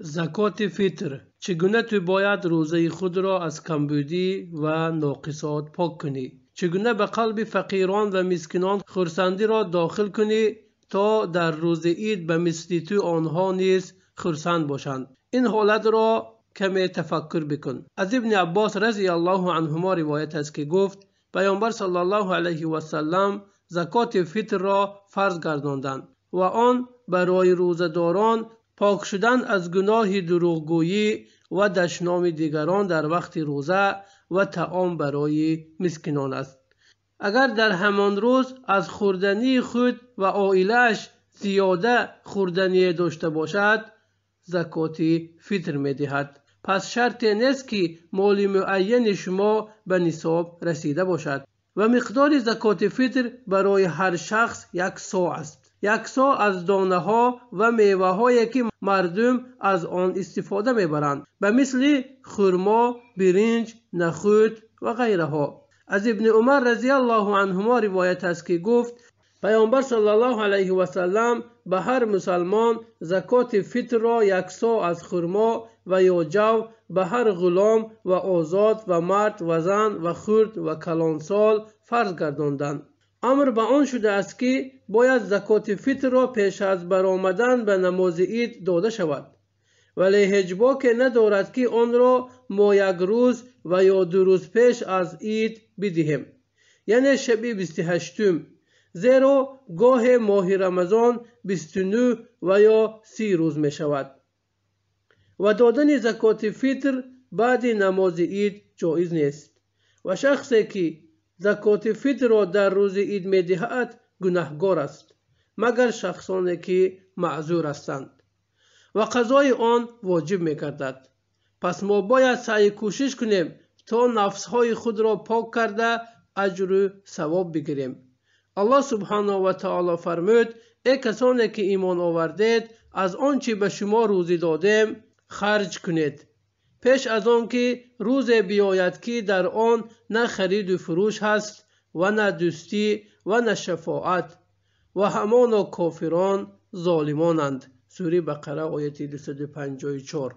زکات فطر چگونه تو باید روزه خود را از کمبودی و ناقصات پاک کنی چگونه به قلب فقیران و مسکینان خرسندی را داخل کنی تا در روز عید به مثل تو آنها نیز خرسند باشند این حالت را کمی تفکر بکن از ابن عباس رضی الله عنهما روایت است که گفت پیامبر صلی الله علیه و سلم زکات فطر را فرض گرداندند و آن برای روزداران پاک شدن از گناه دروغگویی و دشنام دیگران در وقت روزه و تعام برای مسکنان است اگر در همان روز از خوردنی خود و آیلش زیاده خوردنی داشته باشد زکاتی فطر می دهد. پس شرط نیست که مال معین شما به نصاب رسیده باشد و مقدار زکات فطر برای هر شخص یک سو است яксо аз донаҳо ва меваҳое ки мардум аз он истифода мебаранд ба мисли хӯрмо биринҷ нахӯд ва ғайраҳо аз ибни умар разия аллоҳу анҳумо ривоят аст ки гуфт паёнбар сали ллоҳ алайҳи васалам ба ҳар мусалмон закоти фитрро яксо аз хӯрмо ва ё ҷав ба ҳар ғулом ва озод ва мард ва зан ва хурд ва калонсол фарз гардонданд амр ба он шудааст ки бояд закоти фитрро пеш аз баромадан ба намози ид дода шавад вале ҳеҷ боке надорад ки онро мо як рӯз ва ё ду рӯз пеш аз ид бидиҳем яъне шаби бисти ҳаштум зеро гоҳе моҳи рамазон бисту нӯ ва ё си рӯз мешавад ва додани закоти фитр баъди намози ид ҷоиз нест ва шахсе ки закоти фитрро дар рӯзи ид медиҳад гунаҳгор аст магар шахсоне ки маъзур ҳастанд ва қазои он воҷиб мегардад пас мо бояд саъи кӯшиш кунем то нафсҳои худро пок карда аҷру савоб бигирем аллоҳ субҳанаҳу ватаоло фармуд э касоне ки имон овардед аз он чи ба шумо рӯзӣ додем харҷ кунед пеш аз он ки рӯзе биёяд ки дар он на хариду фурӯш ҳаст ва на дӯстӣ ва на шафоат ва ҳамоно кофирон золимонанд сури бақара ояти 254